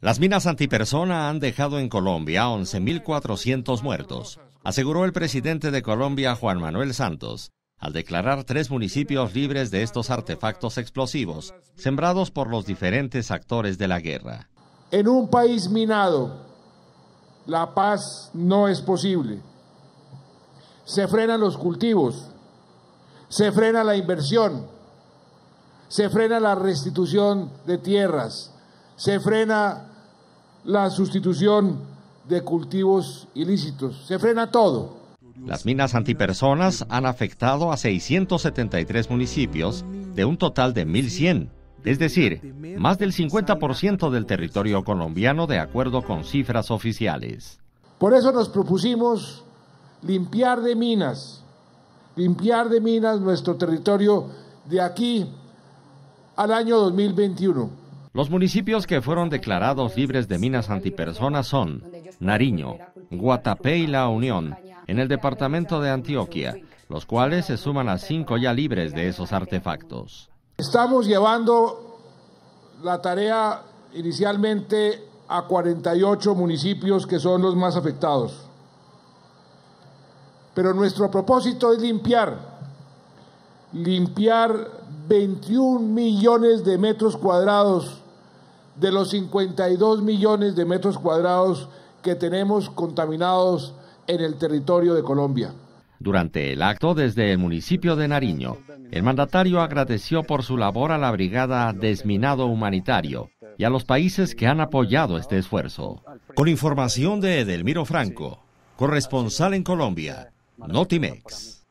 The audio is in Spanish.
Las minas antipersona han dejado en Colombia 11.400 muertos, aseguró el presidente de Colombia Juan Manuel Santos, al declarar tres municipios libres de estos artefactos explosivos, sembrados por los diferentes actores de la guerra. En un país minado, la paz no es posible. Se frenan los cultivos, se frena la inversión, se frena la restitución de tierras, se frena la sustitución de cultivos ilícitos. Se frena todo. Las minas antipersonas han afectado a 673 municipios de un total de 1.100, es decir, más del 50% del territorio colombiano de acuerdo con cifras oficiales. Por eso nos propusimos limpiar de minas, limpiar de minas nuestro territorio de aquí al año 2021. Los municipios que fueron declarados libres de minas antipersonas son Nariño, Guatapé y La Unión, en el departamento de Antioquia, los cuales se suman a cinco ya libres de esos artefactos. Estamos llevando la tarea inicialmente a 48 municipios que son los más afectados. Pero nuestro propósito es limpiar, limpiar 21 millones de metros cuadrados de los 52 millones de metros cuadrados que tenemos contaminados en el territorio de Colombia. Durante el acto desde el municipio de Nariño, el mandatario agradeció por su labor a la Brigada Desminado Humanitario y a los países que han apoyado este esfuerzo. Con información de Edelmiro Franco, corresponsal en Colombia, Notimex.